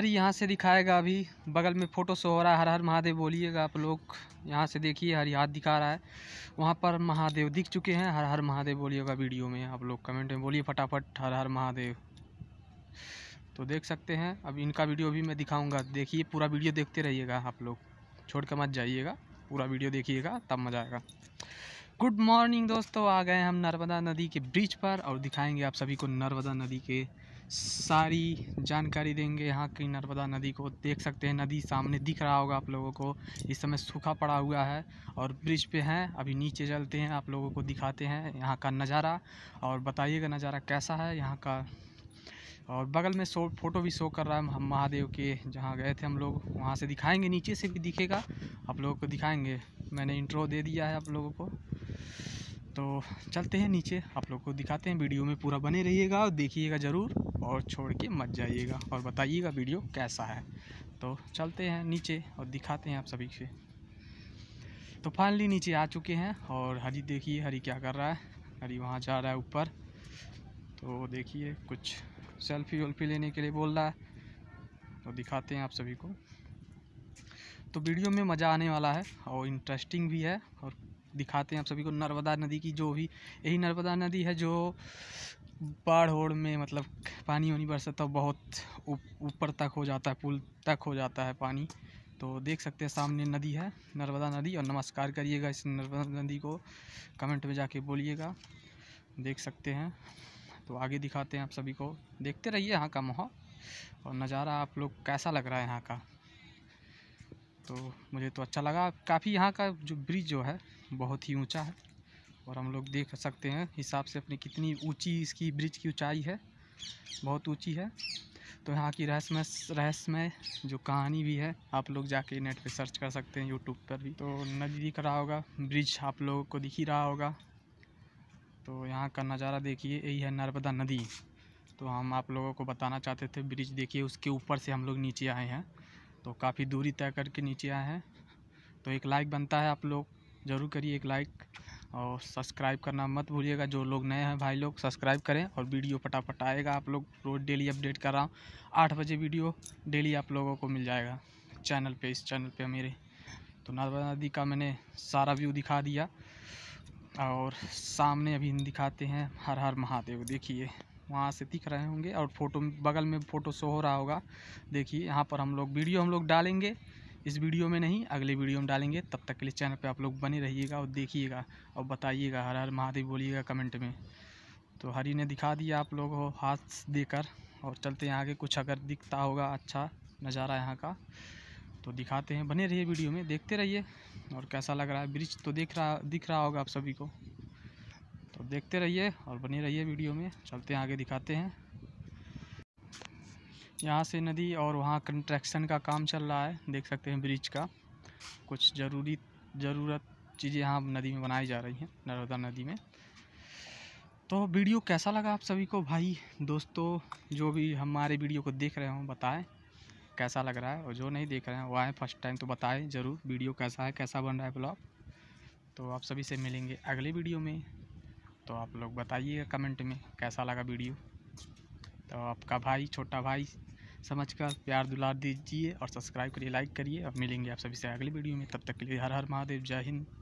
हर यहाँ से दिखाएगा अभी बगल में फ़ोटो शो हो रहा है हर हर महादेव बोलिएगा आप लोग यहाँ से देखिए हर हाथ दिखा रहा है वहाँ पर महादेव दिख चुके हैं हर हर महादेव बोलिएगा वीडियो में आप लोग कमेंट में बोलिए फटाफट हर हर महादेव तो देख सकते हैं अब इनका वीडियो भी मैं दिखाऊंगा देखिए पूरा वीडियो देखते रहिएगा आप लोग छोड़ कर मत जाइएगा पूरा वीडियो देखिएगा तब मज़ा आएगा गुड मॉर्निंग दोस्तों आ गए हम नर्मदा नदी के ब्रिज पर और दिखाएंगे आप सभी को नर्मदा नदी के सारी जानकारी देंगे यहाँ की नर्मदा नदी को देख सकते हैं नदी सामने दिख रहा होगा आप लोगों को इस समय सूखा पड़ा हुआ है और ब्रिज पे हैं अभी नीचे चलते हैं आप लोगों को दिखाते हैं यहाँ का नज़ारा और बताइएगा नज़ारा कैसा है यहाँ का और बगल में शो फोटो भी शो कर रहा है हम महादेव के जहाँ गए थे हम लोग वहाँ से दिखाएँगे नीचे से भी दिखेगा आप लोगों को दिखाएँगे मैंने इंट्रो दे दिया है आप लोगों को तो चलते हैं नीचे आप लोग को दिखाते हैं वीडियो में पूरा बने रहिएगा और देखिएगा ज़रूर और छोड़ के मत जाइएगा और बताइएगा वीडियो कैसा है तो चलते हैं नीचे और दिखाते हैं आप सभी से तो फाइनली नीचे आ चुके हैं और हरी देखिए हरी क्या कर रहा है हरी वहाँ जा रहा है ऊपर तो देखिए कुछ सेल्फी वेल्फी लेने के लिए बोल रहा है तो दिखाते हैं आप सभी को तो वीडियो में मज़ा आने वाला है और इंटरेस्टिंग भी है और दिखाते हैं आप सभी को नर्मदा नदी की जो भी यही नर्मदा नदी है जो बाढ़ ओढ़ में मतलब पानी वानी बरसा तो बहुत ऊपर तक हो जाता है पुल तक हो जाता है पानी तो देख सकते हैं सामने नदी है नर्मदा नदी और नमस्कार करिएगा इस नर्मदा नदी को कमेंट में जाके बोलिएगा देख सकते हैं तो आगे दिखाते हैं आप सभी को देखते रहिए यहाँ का माहौल और नज़ारा आप लोग कैसा लग रहा है यहाँ का तो मुझे तो अच्छा लगा काफ़ी यहाँ का जो ब्रिज जो है बहुत ही ऊंचा है और हम लोग देख सकते हैं हिसाब से अपनी कितनी ऊंची इसकी ब्रिज की ऊंचाई है बहुत ऊंची है तो यहाँ की रहस्यमय रहस्यमय जो कहानी भी है आप लोग जाके नेट पे सर्च कर सकते हैं यूट्यूब पर भी तो नदी दिख रहा होगा ब्रिज आप लोगों को दिख ही रहा होगा तो यहाँ का नज़ारा देखिए यही है नर्मदा नदी तो हम आप लोगों को बताना चाहते थे ब्रिज देखिए उसके ऊपर से हम लोग नीचे आए हैं तो काफ़ी दूरी तय करके नीचे आए हैं तो एक लाइक बनता है आप लोग ज़रूर करिए एक लाइक और सब्सक्राइब करना मत भूलिएगा जो लोग नए हैं भाई लोग सब्सक्राइब करें और वीडियो फटाफट आएगा आप लोग रोज़ डेली अपडेट कर रहा हूँ आठ बजे वीडियो डेली आप लोगों को मिल जाएगा चैनल पे इस चैनल पे मेरे तो नर्मदा नदी का मैंने सारा व्यू दिखा दिया और सामने अभी दिखाते हैं हर हर महादेव देखिए वहाँ से दिख रहे होंगे और फोटो बगल में फ़ोटो शो हो रहा होगा देखिए यहाँ पर हम लोग वीडियो हम लोग डालेंगे इस वीडियो में नहीं अगले वीडियो में डालेंगे तब तक के लिए चैनल पे आप लोग बने रहिएगा और देखिएगा और बताइएगा हर हर महादेव बोलिएगा कमेंट में तो हरी ने दिखा दिया आप लोग को हाथ देकर और चलते हैं आगे कुछ अगर दिखता होगा अच्छा नज़ारा यहाँ का तो दिखाते हैं बने रहिए वीडियो में देखते रहिए और कैसा लग रहा है ब्रिज तो देख रहा दिख रहा होगा आप सभी को तो देखते रहिए और बने रहिए वीडियो में चलते हैं आगे दिखाते हैं यहाँ से नदी और वहाँ कंट्रैक्शन का काम चल रहा है देख सकते हैं ब्रिज का कुछ ज़रूरी ज़रूरत चीज़ें यहाँ नदी में बनाई जा रही हैं नर्मदा नदी में तो वीडियो कैसा लगा आप सभी को भाई दोस्तों जो भी हमारे वीडियो को देख रहे हों बताएं कैसा लग रहा है और जो नहीं देख रहे हैं वो आएँ फर्स्ट टाइम तो बताएं ज़रूर वीडियो कैसा है कैसा बन रहा है ब्लॉग तो आप सभी से मिलेंगे अगले वीडियो में तो आप लोग बताइएगा कमेंट में कैसा लगा वीडियो तो आपका भाई छोटा भाई समझ कर प्यार दुलार दीजिए और सब्सक्राइब करिए लाइक करिए अब मिलेंगे आप सभी से अगली वीडियो में तब तक के लिए हर हर महादेव जय हिंद